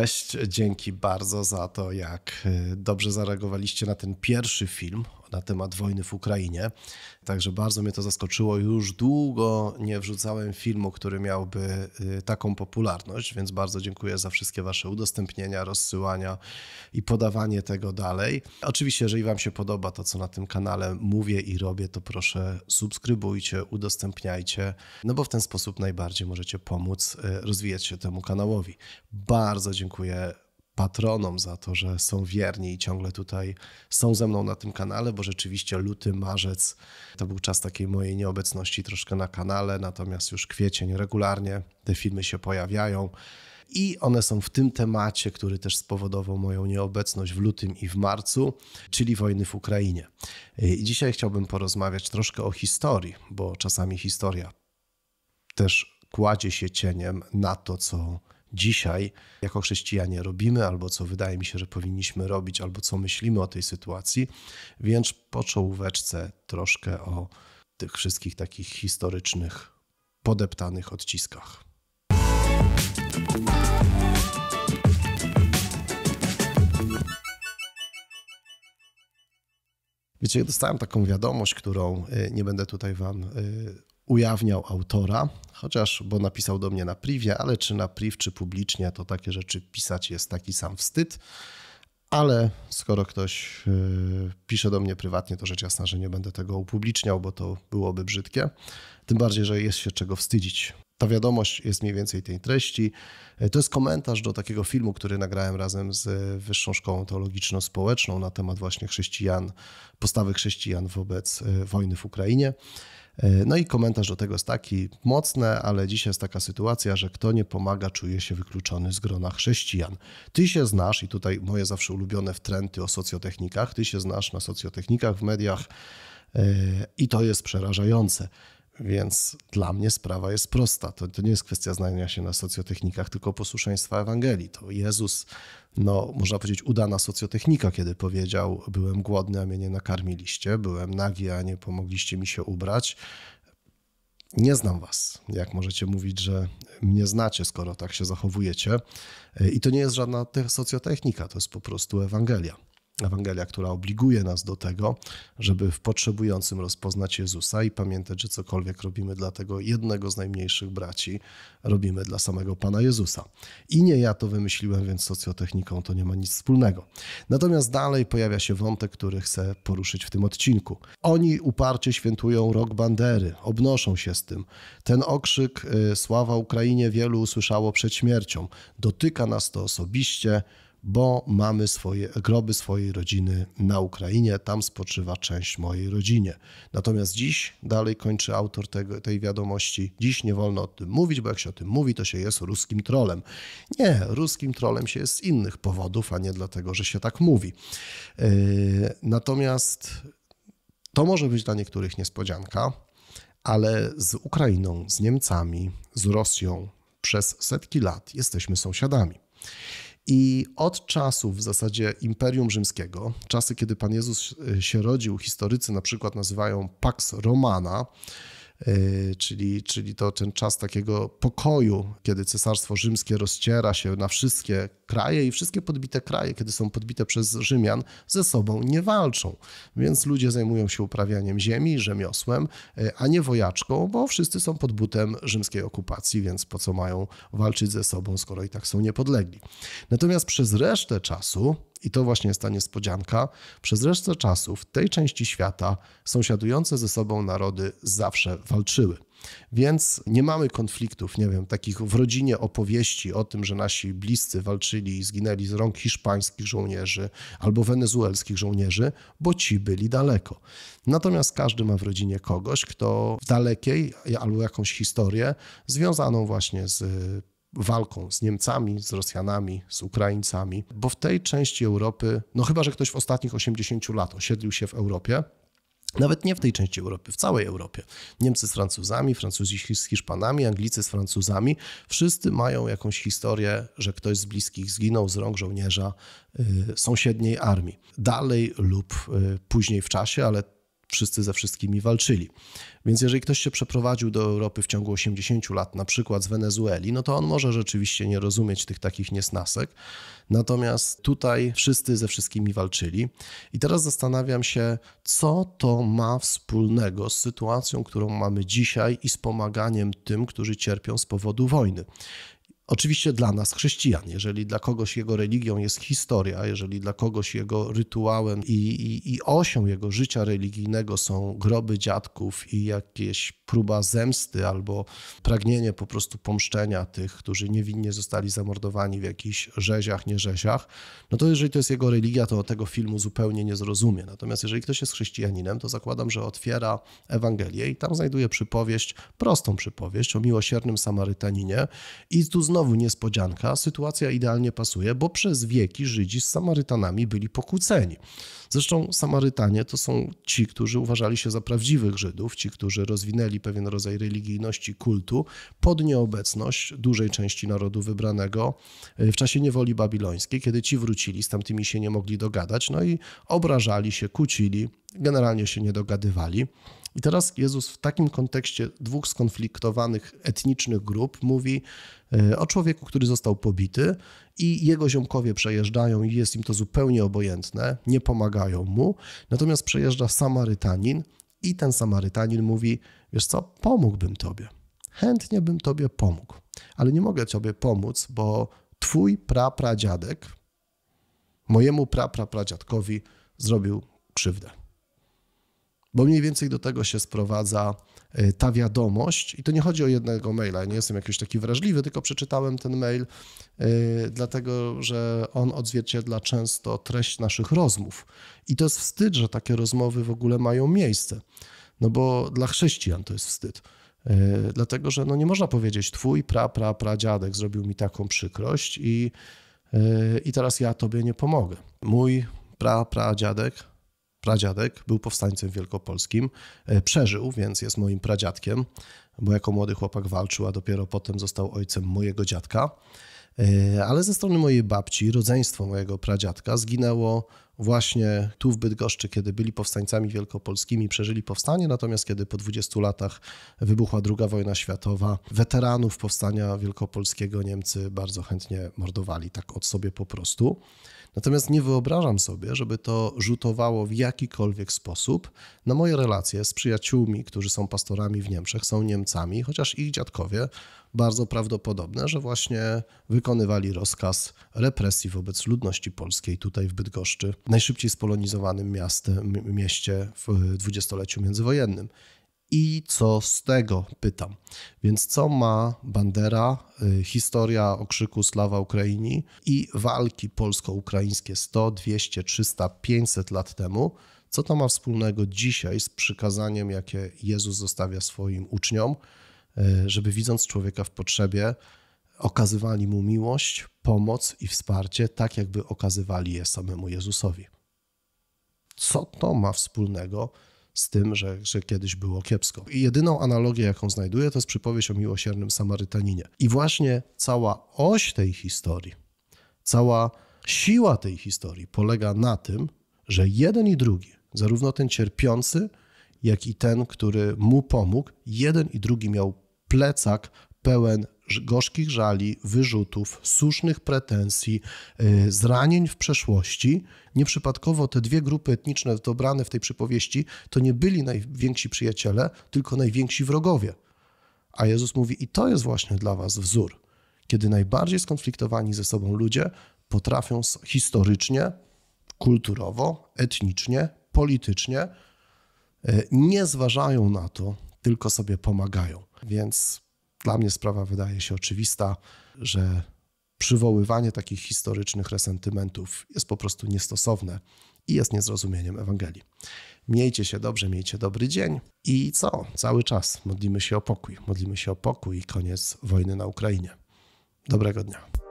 Cześć, dzięki bardzo za to, jak y, dobrze zareagowaliście na ten pierwszy film na temat wojny w Ukrainie. Także bardzo mnie to zaskoczyło. Już długo nie wrzucałem filmu, który miałby y, taką popularność, więc bardzo dziękuję za wszystkie Wasze udostępnienia, rozsyłania i podawanie tego dalej. Oczywiście, jeżeli Wam się podoba to, co na tym kanale mówię i robię, to proszę subskrybujcie, udostępniajcie, no bo w ten sposób najbardziej możecie pomóc y, rozwijać się temu kanałowi. Bardzo dziękuję patronom za to, że są wierni i ciągle tutaj są ze mną na tym kanale, bo rzeczywiście luty, marzec to był czas takiej mojej nieobecności troszkę na kanale, natomiast już kwiecień regularnie te filmy się pojawiają. I one są w tym temacie, który też spowodował moją nieobecność w lutym i w marcu, czyli wojny w Ukrainie. I dzisiaj chciałbym porozmawiać troszkę o historii, bo czasami historia też kładzie się cieniem na to, co dzisiaj jako chrześcijanie robimy, albo co wydaje mi się, że powinniśmy robić, albo co myślimy o tej sytuacji. Więc po czołóweczce troszkę o tych wszystkich takich historycznych, podeptanych odciskach. Wiecie, dostałem taką wiadomość, którą y, nie będę tutaj Wam y, ujawniał autora, chociaż, bo napisał do mnie na privie, ale czy na priv, czy publicznie, to takie rzeczy pisać jest taki sam wstyd. Ale skoro ktoś y, pisze do mnie prywatnie, to rzecz jasna, że nie będę tego upubliczniał, bo to byłoby brzydkie. Tym bardziej, że jest się czego wstydzić. Ta wiadomość jest mniej więcej tej treści. Y, to jest komentarz do takiego filmu, który nagrałem razem z y, Wyższą Szkołą Teologiczno-Społeczną na temat właśnie chrześcijan, postawy chrześcijan wobec wojny w Ukrainie. E, no i komentarz do tego jest taki mocny, ale dzisiaj jest taka sytuacja, że kto nie pomaga, czuje się wykluczony z grona chrześcijan. Ty się znasz, i tutaj moje zawsze ulubione wtręty o socjotechnikach, ty się znasz na socjotechnikach w mediach e, i to jest przerażające. Więc dla mnie sprawa jest prosta. To, to nie jest kwestia znania się na socjotechnikach, tylko posłuszeństwa Ewangelii. To Jezus, no, można powiedzieć, udana socjotechnika, kiedy powiedział: Byłem głodny, a mnie nie nakarmiliście, byłem nagi, a nie pomogliście mi się ubrać. Nie znam was. Jak możecie mówić, że mnie znacie, skoro tak się zachowujecie? I to nie jest żadna socjotechnika, to jest po prostu Ewangelia. Ewangelia, która obliguje nas do tego, żeby w potrzebującym rozpoznać Jezusa i pamiętać, że cokolwiek robimy dla tego jednego z najmniejszych braci, robimy dla samego Pana Jezusa. I nie ja to wymyśliłem, więc socjotechniką to nie ma nic wspólnego. Natomiast dalej pojawia się wątek, który chcę poruszyć w tym odcinku. Oni uparcie świętują rok bandery, obnoszą się z tym. Ten okrzyk y, Sława Ukrainie wielu usłyszało przed śmiercią. Dotyka nas to osobiście bo mamy swoje groby swojej rodziny na Ukrainie, tam spoczywa część mojej rodziny. Natomiast dziś, dalej kończy autor tego, tej wiadomości, dziś nie wolno o tym mówić, bo jak się o tym mówi, to się jest ruskim trolem. Nie, ruskim trolem się jest z innych powodów, a nie dlatego, że się tak mówi. E, natomiast to może być dla niektórych niespodzianka, ale z Ukrainą, z Niemcami, z Rosją przez setki lat jesteśmy sąsiadami. I od czasów w zasadzie Imperium Rzymskiego, czasy kiedy Pan Jezus e, się rodził, historycy na przykład nazywają Pax Romana, Y, czyli, czyli to ten czas takiego pokoju, kiedy Cesarstwo Rzymskie rozciera się na wszystkie kraje i wszystkie podbite kraje, kiedy są podbite przez Rzymian, ze sobą nie walczą. Więc ludzie zajmują się uprawianiem ziemi, rzemiosłem, y, a nie wojaczką, bo wszyscy są pod butem rzymskiej okupacji, więc po co mają walczyć ze sobą, skoro i tak są niepodlegli. Natomiast przez resztę czasu i to właśnie jest ta niespodzianka. Przez resztę czasu w tej części świata sąsiadujące ze sobą narody zawsze walczyły. Więc nie mamy konfliktów, nie wiem, takich w rodzinie opowieści o tym, że nasi bliscy walczyli i zginęli z rąk hiszpańskich żołnierzy albo wenezuelskich żołnierzy, bo ci byli daleko. Natomiast każdy ma w rodzinie kogoś, kto w dalekiej albo jakąś historię związaną właśnie z walką z Niemcami, z Rosjanami, z Ukraińcami, bo w tej części Europy, no chyba, że ktoś w ostatnich 80 lat osiedlił się w Europie, nawet nie w tej części Europy, w całej Europie. Niemcy z Francuzami, Francuzi z Hiszpanami, Anglicy z Francuzami. Wszyscy mają jakąś historię, że ktoś z bliskich zginął z rąk żołnierza y, sąsiedniej armii. Dalej lub y, później w czasie, ale wszyscy ze wszystkimi walczyli. Więc jeżeli ktoś się przeprowadził do Europy w ciągu 80 lat, na przykład z Wenezueli, no to on może rzeczywiście nie rozumieć tych takich niesnasek. Natomiast tutaj wszyscy ze wszystkimi walczyli. I teraz zastanawiam się, co to ma wspólnego z sytuacją, którą mamy dzisiaj i z pomaganiem tym, którzy cierpią z powodu wojny. Oczywiście dla nas, chrześcijan, jeżeli dla kogoś jego religią jest historia, jeżeli dla kogoś jego rytuałem i, i, i osią jego życia religijnego są groby dziadków i jakieś próba zemsty albo pragnienie po prostu pomszczenia tych, którzy niewinnie zostali zamordowani w jakichś rzeziach, nierzeziach, no to jeżeli to jest jego religia, to tego filmu zupełnie nie zrozumie. Natomiast jeżeli ktoś jest chrześcijaninem, to zakładam, że otwiera Ewangelię i tam znajduje przypowieść, prostą przypowieść o miłosiernym Samarytaninie i tu znowu Znowu niespodzianka, sytuacja idealnie pasuje, bo przez wieki Żydzi z Samarytanami byli pokłóceni. Zresztą Samarytanie to są ci, którzy uważali się za prawdziwych Żydów, ci, którzy rozwinęli pewien rodzaj religijności, kultu pod nieobecność dużej części narodu wybranego e, w czasie niewoli babilońskiej, kiedy ci wrócili, z tamtymi się nie mogli dogadać, no i obrażali się, kłócili generalnie się nie dogadywali. I teraz Jezus w takim kontekście dwóch skonfliktowanych etnicznych grup mówi e, o człowieku, który został pobity i jego ziomkowie przejeżdżają i jest im to zupełnie obojętne, nie pomagają mu. Natomiast przejeżdża Samarytanin i ten Samarytanin mówi: Wiesz co, pomógłbym tobie. Chętnie bym tobie pomógł, ale nie mogę tobie pomóc, bo twój prapradziadek mojemu praprapradziadkowi zrobił krzywdę. Bo mniej więcej do tego się sprowadza e, ta wiadomość i to nie chodzi o jednego maila, nie jestem jakiś taki wrażliwy, tylko przeczytałem ten mail, e, dlatego że on odzwierciedla często treść naszych rozmów. I to jest wstyd, że takie rozmowy w ogóle mają miejsce, no bo dla chrześcijan to jest wstyd. E, dlatego, że no nie można powiedzieć, twój pra, pra, pra dziadek zrobił mi taką przykrość i, i teraz ja tobie nie pomogę. Mój pra, pra dziadek pradziadek był powstańcem wielkopolskim, e, przeżył, więc jest moim pradziadkiem, bo jako młody chłopak walczył, a dopiero potem został ojcem mojego dziadka. E, ale ze strony mojej babci, rodzeństwo mojego pradziadka zginęło właśnie tu w Bydgoszczy, kiedy byli powstańcami wielkopolskimi, przeżyli powstanie, natomiast kiedy po 20 latach wybuchła II wojna światowa, weteranów powstania wielkopolskiego Niemcy bardzo chętnie mordowali, tak od sobie po prostu. Natomiast nie wyobrażam sobie, żeby to rzutowało w jakikolwiek sposób na moje relacje z przyjaciółmi, którzy są pastorami w Niemczech, są Niemcami, chociaż ich dziadkowie bardzo prawdopodobne, że właśnie wykonywali rozkaz represji wobec ludności polskiej tutaj w Bydgoszczy, najszybciej spolonizowanym miastem, mieście w dwudziestoleciu międzywojennym. I co z tego? Pytam. Więc co ma Bandera, y, historia okrzyku Sława Ukrainii i walki polsko-ukraińskie 100, 200, 300, 500 lat temu? Co to ma wspólnego dzisiaj z przykazaniem, jakie Jezus zostawia swoim uczniom, y, żeby widząc człowieka w potrzebie, okazywali mu miłość, pomoc i wsparcie, tak jakby okazywali je samemu Jezusowi? Co to ma wspólnego z tym, że, że kiedyś było kiepsko. I jedyną analogię, jaką znajduję, to jest przypowieść o miłosiernym Samarytaninie. I właśnie cała oś tej historii, cała siła tej historii polega na tym, że jeden i drugi, zarówno ten cierpiący, jak i ten, który mu pomógł, jeden i drugi miał plecak pełen gorzkich żali, wyrzutów, słusznych pretensji, y, zranień w przeszłości. Nieprzypadkowo te dwie grupy etniczne dobrane w tej przypowieści to nie byli najwięksi przyjaciele, tylko najwięksi wrogowie. A Jezus mówi: I to jest właśnie dla Was wzór, kiedy najbardziej skonfliktowani ze sobą ludzie potrafią historycznie, kulturowo, etnicznie, politycznie, y, nie zważają na to, tylko sobie pomagają. Więc dla mnie sprawa wydaje się oczywista, że przywoływanie takich historycznych resentymentów jest po prostu niestosowne i jest niezrozumieniem Ewangelii. Miejcie się dobrze, miejcie dobry dzień i co? Cały czas modlimy się o pokój. Modlimy się o pokój i koniec wojny na Ukrainie. Dobrego dnia.